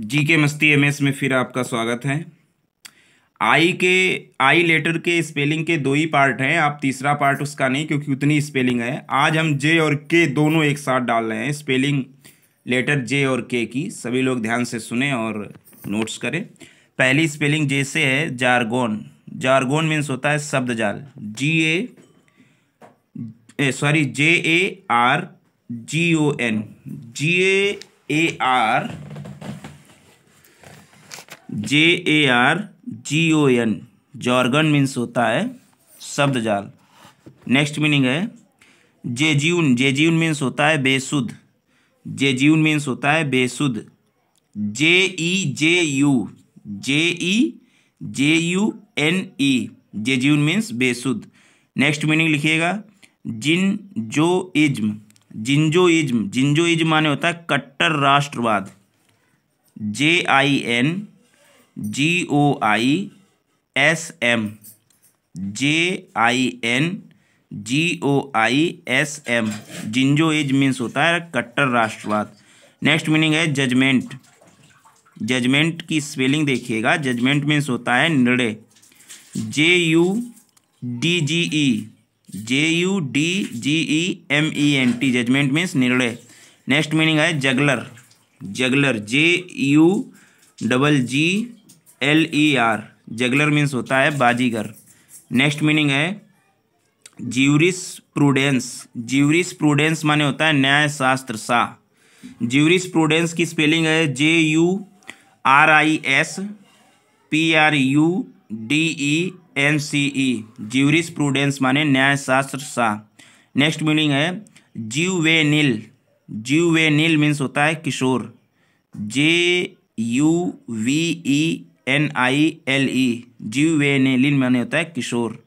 जी के मस्ती M S में फिर आपका स्वागत है आई के आई लेटर के स्पेलिंग के दो ही पार्ट हैं आप तीसरा पार्ट उसका नहीं क्योंकि उतनी स्पेलिंग है आज हम जे और के दोनों एक साथ डाल रहे हैं स्पेलिंग लेटर जे और के की सभी लोग ध्यान से सुने और नोट्स करें पहली स्पेलिंग जे से है जारगोन जारगोन मीन्स होता है शब्द जाल G A sorry J A R G O N G A R J A R G O N jargon means होता है शब्द जाल नेक्स्ट मीनिंग है जेजीउन जेजीउन मीन्स होता है बेसुद जेजीउन मीन्स होता है बेसुद J E J U J E J U N E jejune means बेसुद नेक्स्ट मीनिंग लिखिएगा जिन जो इज्म इज्म जिनजो इज्म माने होता है कट्टर राष्ट्रवाद J I N G O I S M J I N G O I S M jingoism means होता है कट्टर राष्ट्रवाद नेक्स्ट मीनिंग है जजमेंट जजमेंट की स्पेलिंग देखिएगा जजमेंट मीन्स होता है निर्णय J U D G E J U D G E M E N T judgement means निर्णय नेक्स्ट मीनिंग है juggler juggler J U double G L E R juggler means होता है बाजीगर next meaning है jurisprudence jurisprudence माने होता है न्याय शास्त्र सा ज्यूरिस प्रूडेंस की स्पेलिंग है J U R I S P R U D E N C E jurisprudence माने न्याय शास्त्र सा नेक्स्ट मीनिंग है ज्यूवेनिल ज्यूवेनिल मीन्स होता है किशोर J U V E N I L E e, जी वे लिन माने होता है किशोर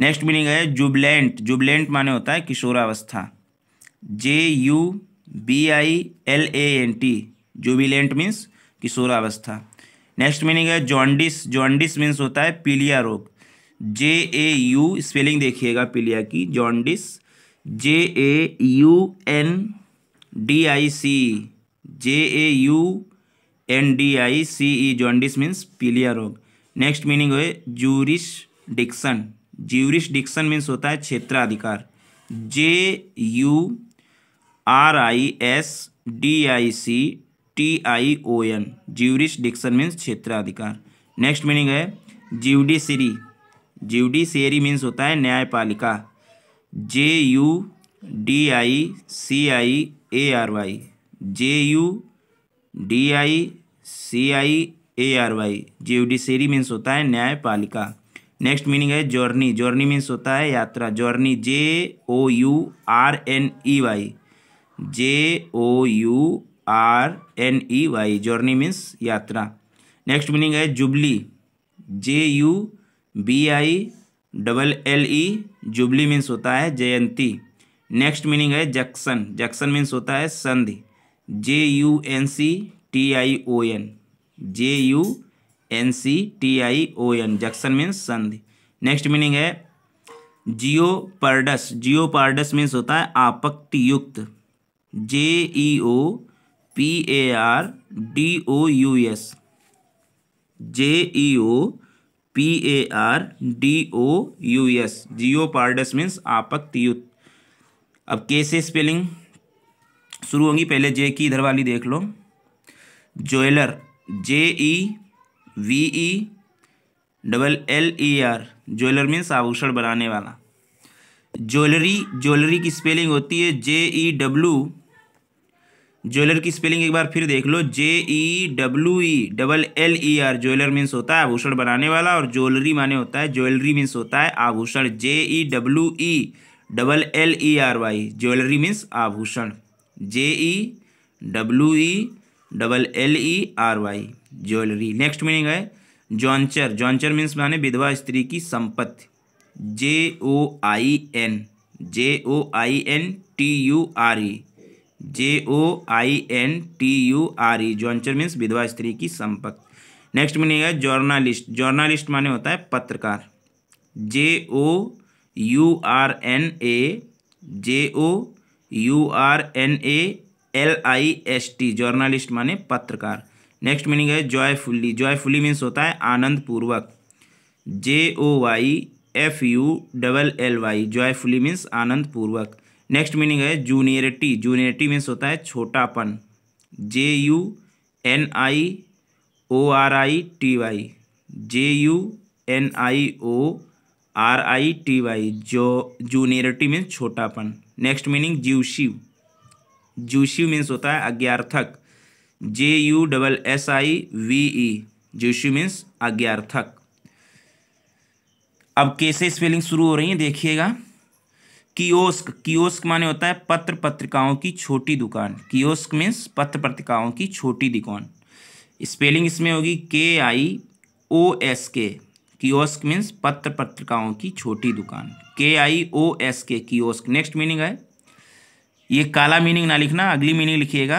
नेक्स्ट मीनिंग है जुबलेंट जुबलेंट माने होता है किशोरावस्था J U B I L A N T jubilant means किशोरावस्था नेक्स्ट मीनिंग है जॉन्डिस जॉन्डिस मीन्स होता है पीलिया रोग जे ए यू स्पेलिंग देखिएगा पीलिया की jaundice J A U N D I C J A U N D I C E jaundice means पीलिया रोग नेक्स्ट मीनिंग हुए jurisdiction jurisdiction means होता है क्षेत्राधिकार J U R I S D I C T I O N jurisdiction means क्षेत्राधिकार next meaning है judiciary judiciary means होता है न्यायपालिका J U D I C I A R Y J U D I C I A R Y judiciary means होता है न्यायपालिका next meaning है journey journey means होता है यात्रा journey J O U R N E Y J O U R N E Y journey means यात्रा next meaning है jubilee J U B I double L E jubilee means होता है जयंती next meaning है junction junction means होता है संधि J U N C T I O N J U N C T I O N junction means संधि next meaning है जियो पर्डस जियो पर्डस means होता है आपत्ति युक्त J E O P A R D O U S J E O P A R D O U S jeopardous means युक्त अब कैसे spelling शुरू होंगी पहले जे की इधर वाली देख लो jeweller J E V E double L E R jeweller means आभूषण बनाने वाला ज्वेलरी ज्वेलरी की स्पेलिंग होती है जे ई डब्लू ज्वेलर की स्पेलिंग एक बार फिर देख लो J E W E double L E R jeweller means होता है आभूषण बनाने वाला और ज्वेलरी माने होता है ज्वेलरी मीन्स होता है आभूषण J E W E double L E R Y jewellery means आभूषण J E W E double L E R Y jewellery next meaning है जॉन्चर जॉन्चर मीन्स माने विधवा स्त्री की संपत्ति J O I N J O I N T U R E J O I N T U R E jointure means विधवा स्त्री की संपत्ति नेक्स्ट मीनिंग है जर्नालिस्ट जर्नालिस्ट माने होता है पत्रकार J O U R N A J O U R N A L I S T journalist माने पत्रकार नेक्स्ट मीनिंग है जॉयफुली जॉयफुली मीन्स होता है आनंद पूर्वक J O Y F U double L Y joyfully means आनंद पूर्वक next meaning है जूनियरिटी जूनियरिटी मीन्स होता है छोटापन J U N I O R I T Y J U N I O R I T Y जो juniority means छोटापन next meaning jussive jussive means होता है अज्ञार्थक J U double S e. I V E jussive means अज्ञार्थक अब कैसे spelling शुरू हो रही है देखिएगा कियोस्क कियोस्क माने होता है पत्र पत्रिकाओं की छोटी दुकान कियोस्क मीन्स पत्र पत्रिकाओं की छोटी दुकान स्पेलिंग इसमें होगी K I O S K kiosk means पत्र पत्रिकाओं की छोटी दुकान K I O S K kiosk next meaning है ये काला मीनिंग ना लिखना अगली मीनिंग लिखिएगा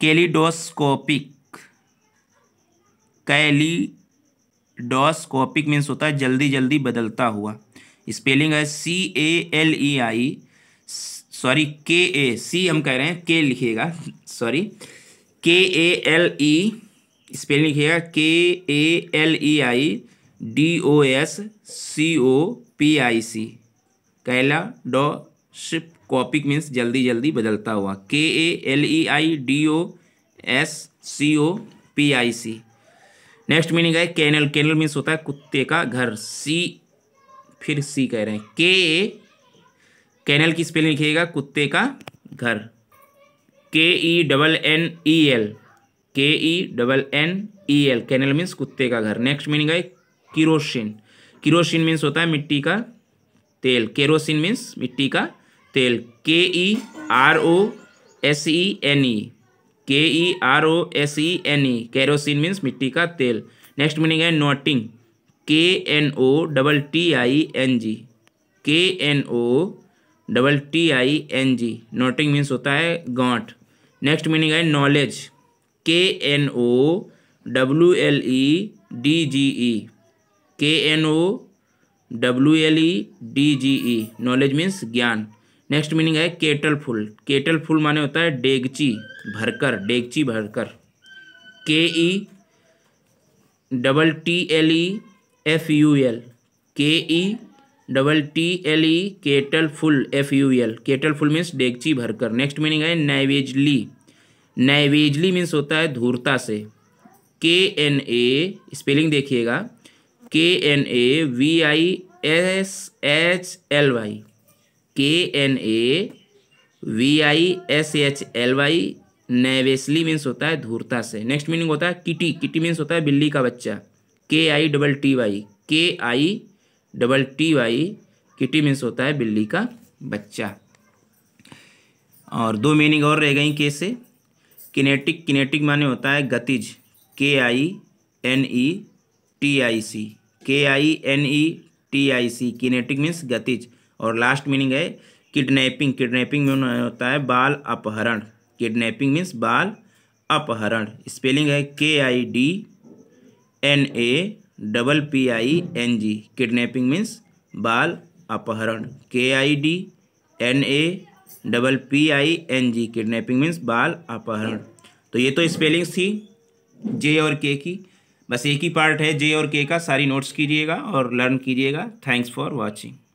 कैलिडोस्कोपिक कैलिडोस्कोपिक मीन्स होता है जल्दी जल्दी बदलता हुआ स्पेलिंग है सी ए एल ई आई सॉरी के ए सी हम कह रहे हैं के लिखिएगा सॉरी के ए एल ई स्पेलिंग लिखिएगा K A L E I D O S C O P I C kaleidoscopic means जल्दी जल्दी बदलता हुआ K A L E I D O S C O P I C next meaning है kennel kennel means होता है कुत्ते का घर सी फिर सी कह रहे हैं के ए कैनल की स्पेलिंग लिखिएगा कुत्ते का घर K E double N E L K E double N E L kennel means कुत्ते का घर नेक्स्ट मीनिंग है किरोसिन किरोसिन मीन्स होता है मिट्टी का तेल केरोसिन मीन्स मिट्टी का तेल K E R O S E N E K E R O S E N E kerosene means मिट्टी का तेल नेक्स्ट मीनिंग है knotting K N O double T I N G K N O double T I N G knotting means होता है गांठ next meaning है knowledge K N O W L E D G E K N O W L E D G ई knowledge means ज्ञान next meaning है kettle full kettle full माने होता है डेगची भरकर डेगची भरकर K E double T L E F U L K E double T L E kettle full F U L kettle full means डेगची भरकर नेक्स्ट मीनिंग है नैवेजली नैवेजली मीन्स होता है धूर्ता से के एन ए स्पेलिंग देखिएगा K N A V I S H L Y K N A V I S H L Y knavishly means होता है धूर्ता से नेक्स्ट मीनिंग होता है किटी किटी मीन्स होता है बिल्ली का बच्चा के I double T Y K I double T Y kitty means होता है बिल्ली का बच्चा और दो मीनिंग और रह गई के से किनेटिक किनेटिक माने होता है गतिज के I N E T I C K I N E T I C kinetic means गतिज और लास्ट मीनिंग है किडनैपिंग किडनैपिंग में होता है बाल अपहरण किडनैपिंग मीन्स बाल अपहरण स्पेलिंग है K I D N A double P I N G kidnapping means बाल अपहरण K I D N A double P I N G kidnapping means बाल अपहरण तो ये तो स्पेलिंग्स थी जे और के की बस एक ही पार्ट है जे और के का सारी नोट्स कीजिएगा और लर्न कीजिएगा थैंक्स फॉर वॉचिंग